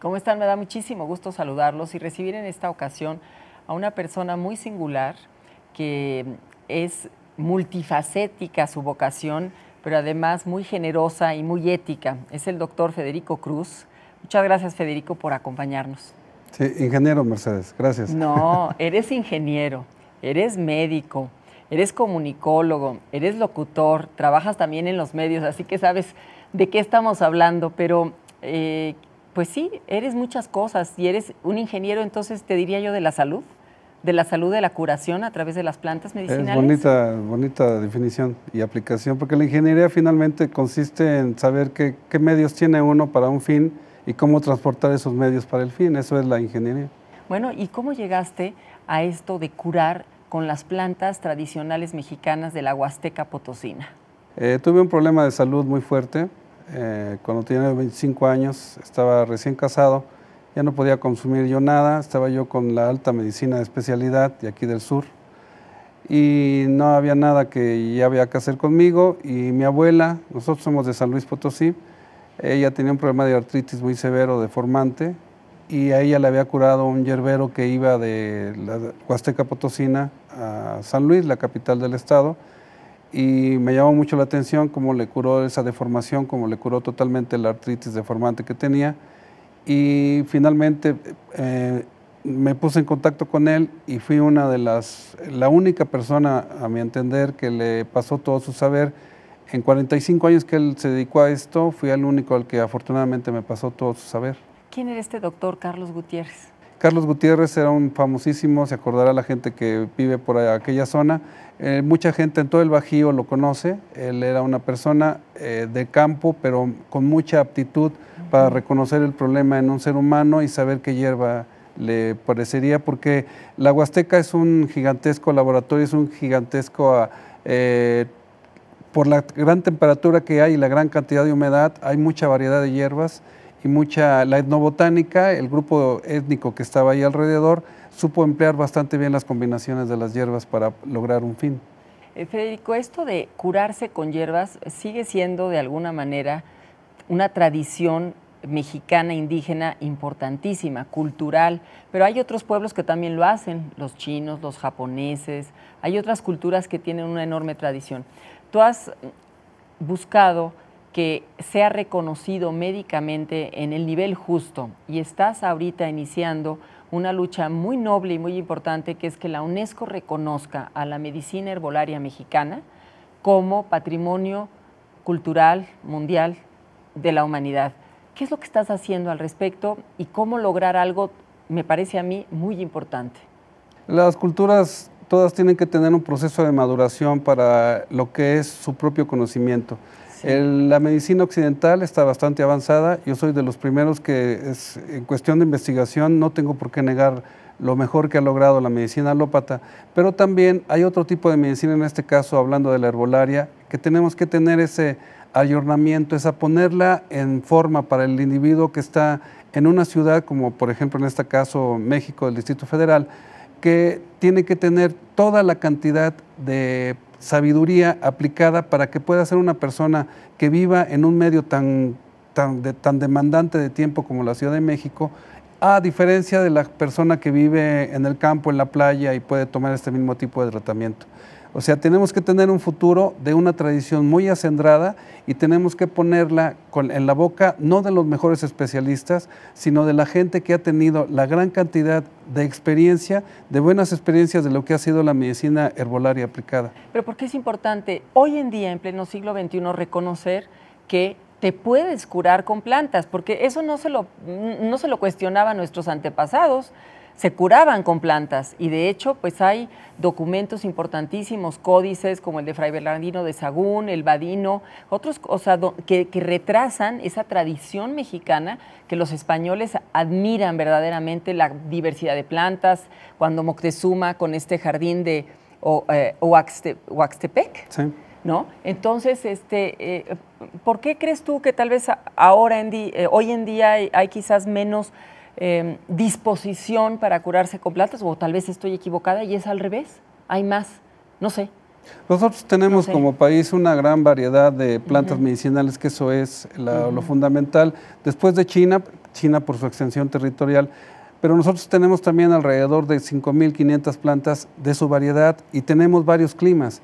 ¿Cómo están? Me da muchísimo gusto saludarlos y recibir en esta ocasión a una persona muy singular que es multifacética su vocación, pero además muy generosa y muy ética. Es el doctor Federico Cruz. Muchas gracias, Federico, por acompañarnos. Sí, ingeniero Mercedes, gracias. No, eres ingeniero, eres médico, eres comunicólogo, eres locutor, trabajas también en los medios, así que sabes de qué estamos hablando, pero eh, pues sí, eres muchas cosas y eres un ingeniero, entonces te diría yo de la salud de la salud, de la curación a través de las plantas medicinales. Es bonita, bonita definición y aplicación, porque la ingeniería finalmente consiste en saber qué, medios tiene uno para un fin y cómo transportar esos medios para el fin. Eso es la ingeniería. Bueno, ¿y cómo llegaste a esto de curar con las plantas tradicionales mexicanas de la Huasteca Potosina? Eh, tuve un problema de salud muy fuerte. Eh, cuando tenía 25 años, estaba recién casado ya no podía consumir yo nada, estaba yo con la alta medicina de especialidad de aquí del sur y no había nada que ya había que hacer conmigo y mi abuela, nosotros somos de San Luis Potosí, ella tenía un problema de artritis muy severo, deformante, y a ella le había curado un yerbero que iba de la Huasteca Potosina a San Luis, la capital del estado, y me llamó mucho la atención cómo le curó esa deformación, cómo le curó totalmente la artritis deformante que tenía, y finalmente eh, me puse en contacto con él y fui una de las, la única persona, a mi entender, que le pasó todo su saber. En 45 años que él se dedicó a esto, fui el único al que afortunadamente me pasó todo su saber. ¿Quién era este doctor Carlos Gutiérrez? Carlos Gutiérrez era un famosísimo, se acordará la gente que vive por aquella zona. Eh, mucha gente en todo el Bajío lo conoce. Él era una persona eh, de campo, pero con mucha aptitud para reconocer el problema en un ser humano y saber qué hierba le parecería, porque la Huasteca es un gigantesco laboratorio, es un gigantesco... Ah, eh, por la gran temperatura que hay y la gran cantidad de humedad, hay mucha variedad de hierbas y mucha la etnobotánica, el grupo étnico que estaba ahí alrededor, supo emplear bastante bien las combinaciones de las hierbas para lograr un fin. Eh, Federico, esto de curarse con hierbas sigue siendo de alguna manera una tradición mexicana indígena importantísima, cultural, pero hay otros pueblos que también lo hacen, los chinos, los japoneses, hay otras culturas que tienen una enorme tradición. Tú has buscado que sea reconocido médicamente en el nivel justo y estás ahorita iniciando una lucha muy noble y muy importante que es que la UNESCO reconozca a la medicina herbolaria mexicana como patrimonio cultural mundial de la humanidad. ¿Qué es lo que estás haciendo al respecto y cómo lograr algo, me parece a mí, muy importante? Las culturas todas tienen que tener un proceso de maduración para lo que es su propio conocimiento la medicina occidental está bastante avanzada. Yo soy de los primeros que es, en cuestión de investigación no tengo por qué negar lo mejor que ha logrado la medicina alópata, pero también hay otro tipo de medicina, en este caso hablando de la herbolaria, que tenemos que tener ese ayornamiento, es a ponerla en forma para el individuo que está en una ciudad como por ejemplo en este caso México, el Distrito Federal, que tiene que tener toda la cantidad de sabiduría aplicada para que pueda ser una persona que viva en un medio tan, demandante de tiempo como la Ciudad de México, a diferencia de la persona que vive en el campo, en la playa y puede tomar este mismo tipo de tratamiento. O sea, tenemos que tener un futuro de una tradición muy acendrada y tenemos que ponerla en la boca no de los mejores especialistas, sino de la gente que ha tenido la gran cantidad de experiencia, de buenas experiencias de lo que ha sido la medicina herbolaria aplicada. Pero ¿por qué es importante hoy en día, en pleno siglo XXI, reconocer que te puedes curar con plantas, porque eso no se lo, no se lo cuestionaban nuestros antepasados se curaban con plantas y de hecho pues hay documentos importantísimos, códices como el de Fray Bernardino de Sagún, el Badino, otros o que, retrasan esa tradición mexicana que los españoles admiran verdaderamente la diversidad de plantas, cuando Moctezuma con este jardín de eh, Oaxtepec. ¿no? Entonces, este, eh, ¿por qué crees tú que tal vez ahora, en eh, hoy en día hay, quizás menos em, disposición para curarse con plantas? O tal vez estoy equivocada y es al revés, hay más, no sé. Nosotros tenemos como país una gran variedad de plantas medicinales, que eso es lo fundamental. Después de China, China por su extensión territorial, pero nosotros tenemos también alrededor de 5.500 plantas de su variedad y tenemos varios climas.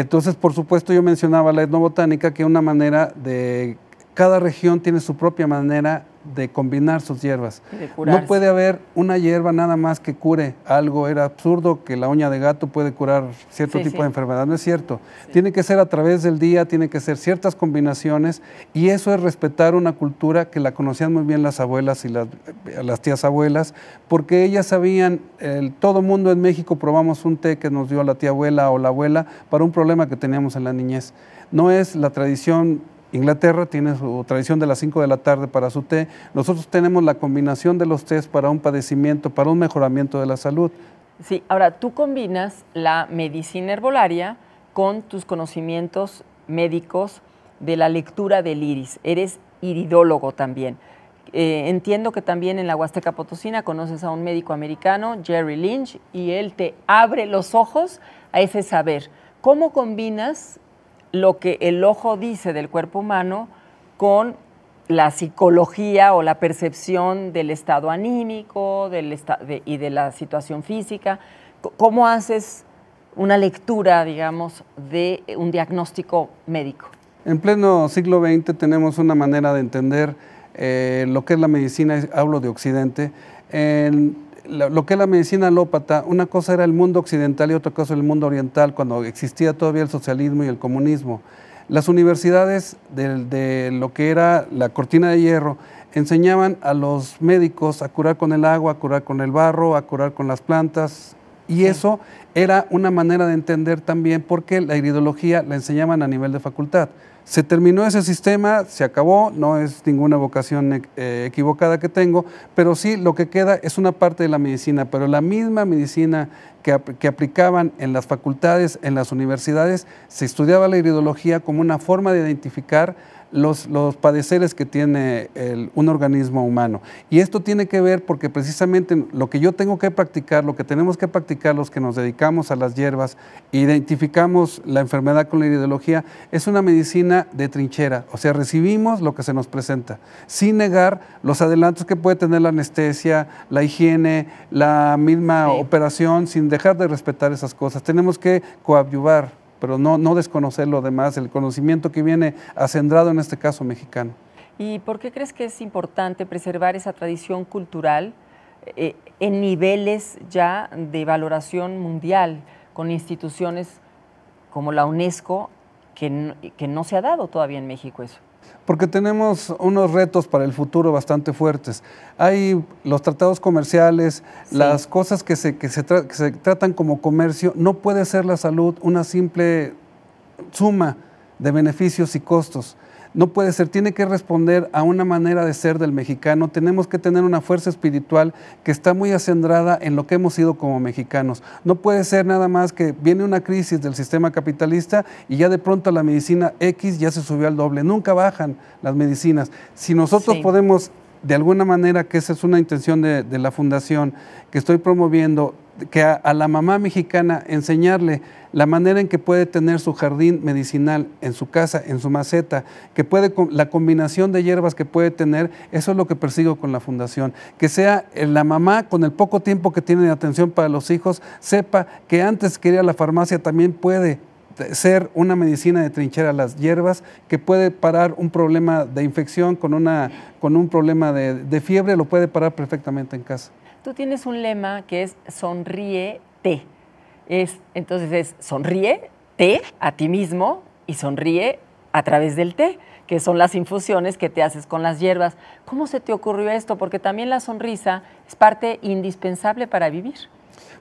Entonces, por supuesto, yo mencionaba la etnobotánica, que una manera de cada región tiene su propia manera de combinar sus hierbas. No puede haber una hierba nada más que cure algo. Era absurdo que la uña de gato puede curar cierto tipo de enfermedad. No es cierto. Tiene que ser a través del día, tiene que ser ciertas combinaciones y eso es respetar una cultura que la conocían muy bien las abuelas y las, las tías abuelas, porque ellas sabían, todo todo mundo en México probamos un té que nos dio la tía abuela o la abuela para un problema que teníamos en la niñez. No es la tradición Inglaterra tiene su tradición de las 5 de la tarde para su té. Nosotros tenemos la combinación de los tés para un padecimiento, para un mejoramiento de la salud. Sí, ahora tú combinas la medicina herbolaria con tus conocimientos médicos de la lectura del iris. Eres iridólogo también. Eh, entiendo que también en la Huasteca Potosina conoces a un médico americano, Jerry Lynch, y él te abre los ojos a ese saber. ¿Cómo combinas lo que el ojo dice del cuerpo humano con la psicología o la percepción del estado anímico y de la situación física. ¿Cómo haces una lectura, digamos, de un diagnóstico médico? En pleno siglo XX tenemos una manera de entender eh, lo que es la medicina, hablo de Occidente, lo, que es la medicina alópata, una cosa era el mundo occidental y otra cosa el mundo oriental, cuando existía todavía el socialismo y el comunismo. Las universidades de, lo que era la cortina de hierro enseñaban a los médicos a curar con el agua, a curar con el barro, a curar con las plantas, y eso era una manera de entender también por qué la iridología la enseñaban a nivel de facultad. Se terminó ese sistema, se acabó, no es ninguna vocación eh, equivocada que tengo, pero sí lo que queda es una parte de la medicina, pero la misma medicina que, aplicaban en las facultades, en las universidades, se estudiaba la iridología como una forma de identificar los, los, padeceres que tiene un organismo humano. Y esto tiene que ver porque precisamente lo que yo tengo que practicar, lo que tenemos que practicar los que nos dedicamos a las hierbas, identificamos la enfermedad con la iridología, es una medicina de trinchera, o sea, recibimos lo que se nos presenta, sin negar los adelantos que puede tener la anestesia, la higiene, la misma operación, sin dejar de respetar esas cosas. Tenemos que coadyuvar, pero no, no desconocer lo demás, el conocimiento que viene acendrado en este caso mexicano. ¿Y por qué crees que es importante preservar esa tradición cultural eh, en niveles ya de valoración mundial, con instituciones como la UNESCO que, no se ha dado todavía en México eso. Porque tenemos unos retos para el futuro bastante fuertes. Hay los tratados comerciales, las cosas que se, tratan como comercio, no puede ser la salud una simple suma de beneficios y costos. No puede ser, tiene que responder a una manera de ser del mexicano. Tenemos que tener una fuerza espiritual que está muy acendrada en lo que hemos sido como mexicanos. No puede ser nada más que viene una crisis del sistema capitalista y ya de pronto la medicina X ya se subió al doble. Nunca bajan las medicinas. Si nosotros podemos de alguna manera, que esa es una intención de, la fundación que estoy promoviendo, que a, la mamá mexicana enseñarle la manera en que puede tener su jardín medicinal en su casa, en su maceta, que puede la combinación de hierbas que puede tener, eso es lo que persigo con la fundación, que sea eh, la mamá con el poco tiempo que tiene de atención para los hijos sepa que antes que ir a la farmacia también puede ser una medicina de trinchera las hierbas que puede parar un problema de infección con, una, con un problema de fiebre, lo puede parar perfectamente en casa. Tú tienes un lema que es sonríe té. Es, entonces es sonríe té a ti mismo y sonríe a través del té, que son las infusiones que te haces con las hierbas. ¿Cómo se te ocurrió esto? Porque también la sonrisa es parte indispensable para vivir.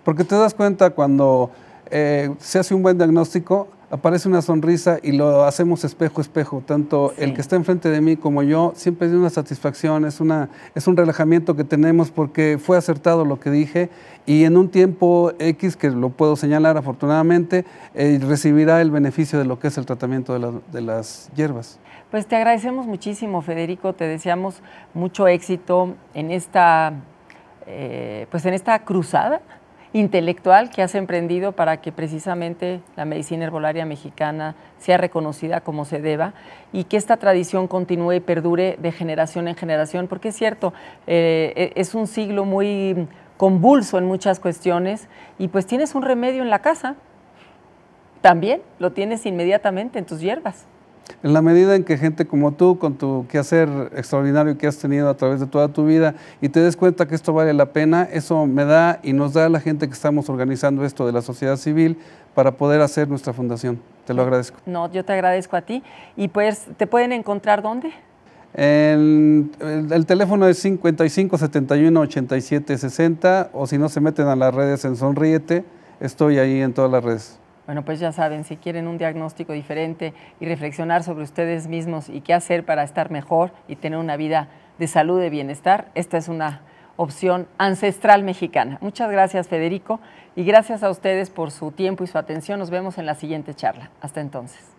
Porque te das cuenta cuando eh, se hace un buen diagnóstico, aparece una sonrisa y lo hacemos espejo espejo. Tanto el que está enfrente de mí como yo, siempre es una satisfacción, es, una, es un relajamiento que tenemos porque fue acertado lo que dije y en un tiempo X, que lo puedo señalar afortunadamente, eh, recibirá el beneficio de lo que es el tratamiento de, las hierbas. Pues te agradecemos muchísimo, Federico, te deseamos mucho éxito en esta, eh, pues en esta cruzada intelectual que has emprendido para que precisamente la medicina herbolaria mexicana sea reconocida como se deba y que esta tradición continúe y perdure de generación en generación, porque es cierto, eh, e, es un siglo muy convulso en muchas cuestiones y pues tienes un remedio en la casa, también lo tienes inmediatamente en tus hierbas. En la medida en que gente como tú, con tu quehacer extraordinario que has tenido a través de toda tu vida, y te des cuenta que esto vale la pena, eso me da y nos da a la gente que estamos organizando esto de la sociedad civil para poder hacer nuestra fundación. Te lo agradezco. No, yo te agradezco a ti. ¿Y pues te pueden encontrar dónde? El, teléfono es 55 71 87 60 o si no se meten a las redes en Sonríete, estoy ahí en todas las redes. Bueno, pues ya saben, si quieren un diagnóstico diferente y reflexionar sobre ustedes mismos y qué hacer para estar mejor y tener una vida de salud, y bienestar, esta es una opción ancestral mexicana. Muchas gracias, Federico, y gracias a ustedes por su tiempo y su atención. Nos vemos en la siguiente charla. Hasta entonces.